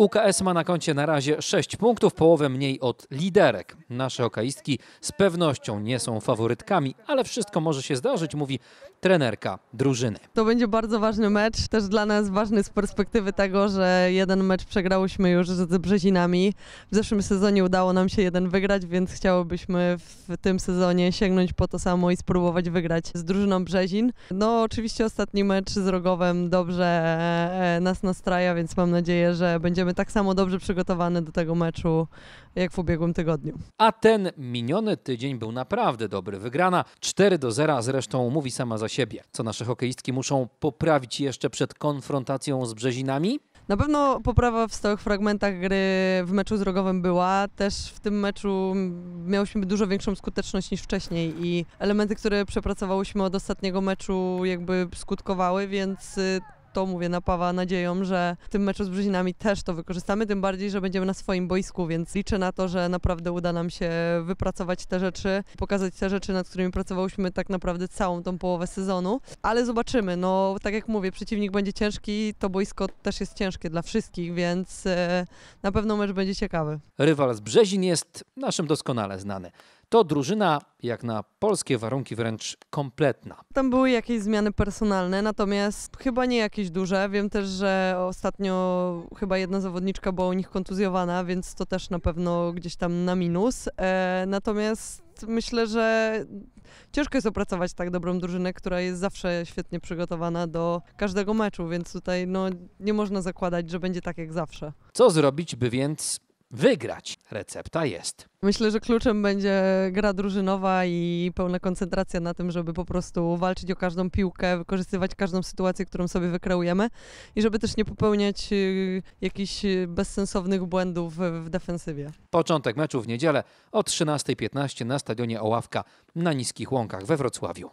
UKS ma na koncie na razie 6 punktów, połowę mniej od liderek. Nasze okaistki z pewnością nie są faworytkami, ale wszystko może się zdarzyć, mówi trenerka drużyny. To będzie bardzo ważny mecz, też dla nas ważny z perspektywy tego, że jeden mecz przegrałyśmy już z Brzezinami. W zeszłym sezonie udało nam się jeden wygrać, więc chciałobyśmy w tym sezonie sięgnąć po to samo i spróbować wygrać z drużyną Brzezin. No oczywiście ostatni mecz z Rogowem dobrze e, e, nas nastraja, więc mam nadzieję, że będziemy będziemy tak samo dobrze przygotowane do tego meczu jak w ubiegłym tygodniu. A ten miniony tydzień był naprawdę dobry. Wygrana 4 do 0 zresztą mówi sama za siebie. Co nasze hokeistki muszą poprawić jeszcze przed konfrontacją z Brzezinami? Na pewno poprawa w stałych fragmentach gry w meczu z Rogowem była. Też w tym meczu miałyśmy dużo większą skuteczność niż wcześniej i elementy, które przepracowałyśmy od ostatniego meczu jakby skutkowały, więc y, to mówię, napawa nadzieją, że w tym meczu z Brzezinami też to wykorzystamy, tym bardziej, że będziemy na swoim boisku, więc liczę na to, że naprawdę uda nam się wypracować te rzeczy, pokazać te rzeczy, nad którymi pracowałyśmy tak naprawdę całą tą połowę sezonu, ale zobaczymy, no tak jak mówię, przeciwnik będzie ciężki, to boisko też jest ciężkie dla wszystkich, więc e, na pewno mecz będzie ciekawy. Rywal z Brzezin jest naszym doskonale znany to drużyna jak na polskie warunki wręcz kompletna. Tam były jakieś zmiany personalne, natomiast chyba nie jakieś duże. Wiem też, że ostatnio chyba jedna zawodniczka była u nich kontuzjowana, więc to też na pewno gdzieś tam na minus. E, natomiast myślę, że ciężko jest opracować tak dobrą drużynę, która jest zawsze świetnie przygotowana do każdego meczu, więc tutaj no, nie można zakładać, że będzie tak jak zawsze. Co zrobić, by więc wygrać. Recepta jest. Myślę, że kluczem będzie gra drużynowa i pełna koncentracja na tym, żeby po prostu walczyć o każdą piłkę, wykorzystywać każdą sytuację, którą sobie wykreujemy i żeby też nie popełniać y, jakichś bezsensownych błędów w defensywie. Początek meczu w niedzielę o 13.15 na stadionie Oławka na Niskich Łąkach we Wrocławiu.